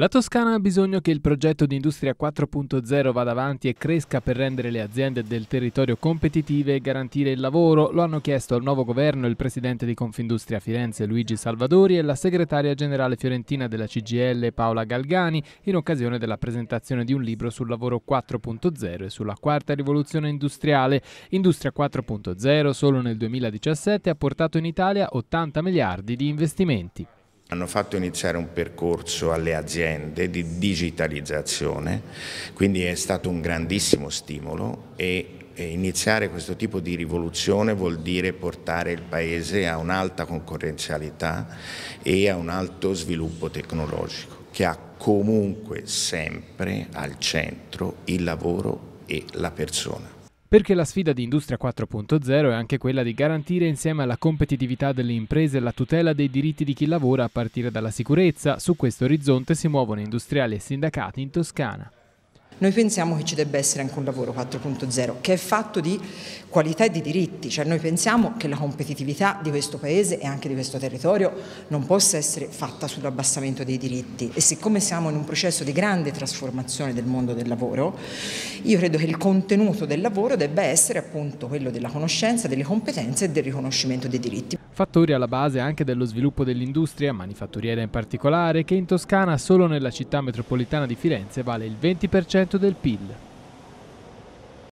La Toscana ha bisogno che il progetto di Industria 4.0 vada avanti e cresca per rendere le aziende del territorio competitive e garantire il lavoro, lo hanno chiesto al nuovo governo il presidente di Confindustria Firenze Luigi Salvadori e la segretaria generale fiorentina della CGL Paola Galgani in occasione della presentazione di un libro sul lavoro 4.0 e sulla quarta rivoluzione industriale. Industria 4.0 solo nel 2017 ha portato in Italia 80 miliardi di investimenti hanno fatto iniziare un percorso alle aziende di digitalizzazione, quindi è stato un grandissimo stimolo e iniziare questo tipo di rivoluzione vuol dire portare il Paese a un'alta concorrenzialità e a un alto sviluppo tecnologico che ha comunque sempre al centro il lavoro e la persona. Perché la sfida di Industria 4.0 è anche quella di garantire insieme alla competitività delle imprese la tutela dei diritti di chi lavora a partire dalla sicurezza. Su questo orizzonte si muovono industriali e sindacati in Toscana. Noi pensiamo che ci debba essere anche un lavoro 4.0 che è fatto di qualità e di diritti, cioè noi pensiamo che la competitività di questo Paese e anche di questo territorio non possa essere fatta sull'abbassamento dei diritti e siccome siamo in un processo di grande trasformazione del mondo del lavoro, io credo che il contenuto del lavoro debba essere appunto quello della conoscenza, delle competenze e del riconoscimento dei diritti. Fattori alla base anche dello sviluppo dell'industria, manifatturiera in particolare, che in Toscana solo nella città metropolitana di Firenze vale il 20% del PIL.